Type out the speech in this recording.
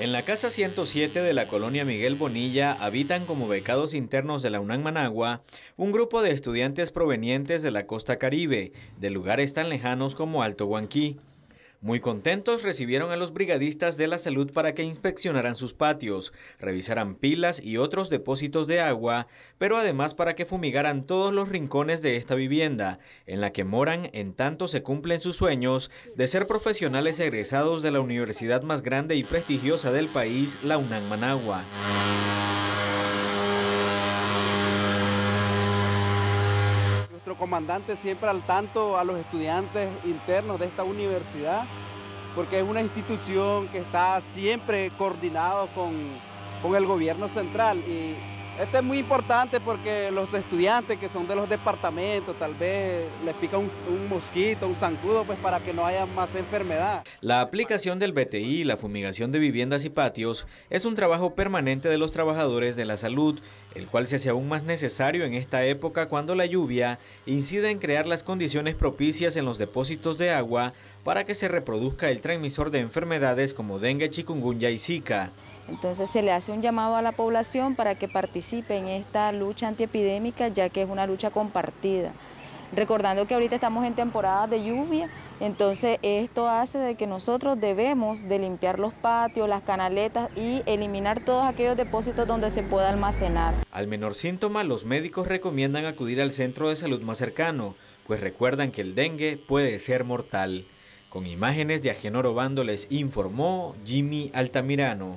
En la casa 107 de la colonia Miguel Bonilla habitan como becados internos de la UNAM Managua un grupo de estudiantes provenientes de la costa caribe, de lugares tan lejanos como Alto Huanquí. Muy contentos recibieron a los brigadistas de la salud para que inspeccionaran sus patios, revisaran pilas y otros depósitos de agua, pero además para que fumigaran todos los rincones de esta vivienda, en la que moran en tanto se cumplen sus sueños de ser profesionales egresados de la universidad más grande y prestigiosa del país, la UNAM Managua. comandante siempre al tanto a los estudiantes internos de esta universidad, porque es una institución que está siempre coordinado con, con el gobierno central y este es muy importante porque los estudiantes que son de los departamentos, tal vez les pica un, mosquito, un zancudo, pues para que no haya más enfermedad. La aplicación del BTI y la fumigación de viviendas y patios es un trabajo permanente de los trabajadores de la salud, el cual se hace aún más necesario en esta época cuando la lluvia incide en crear las condiciones propicias en los depósitos de agua para que se reproduzca el transmisor de enfermedades como dengue, chikungunya y zika. Entonces se le hace un llamado a la población para que participe en esta lucha antiepidémica, ya que es una lucha compartida. Recordando que ahorita estamos en temporada de lluvia, entonces esto hace de que nosotros debemos de limpiar los patios, las canaletas y eliminar todos aquellos depósitos donde se pueda almacenar. Al menor síntoma, los médicos recomiendan acudir al centro de salud más cercano, pues recuerdan que el dengue puede ser mortal. Con imágenes de Agenor Obando les informó Jimmy Altamirano.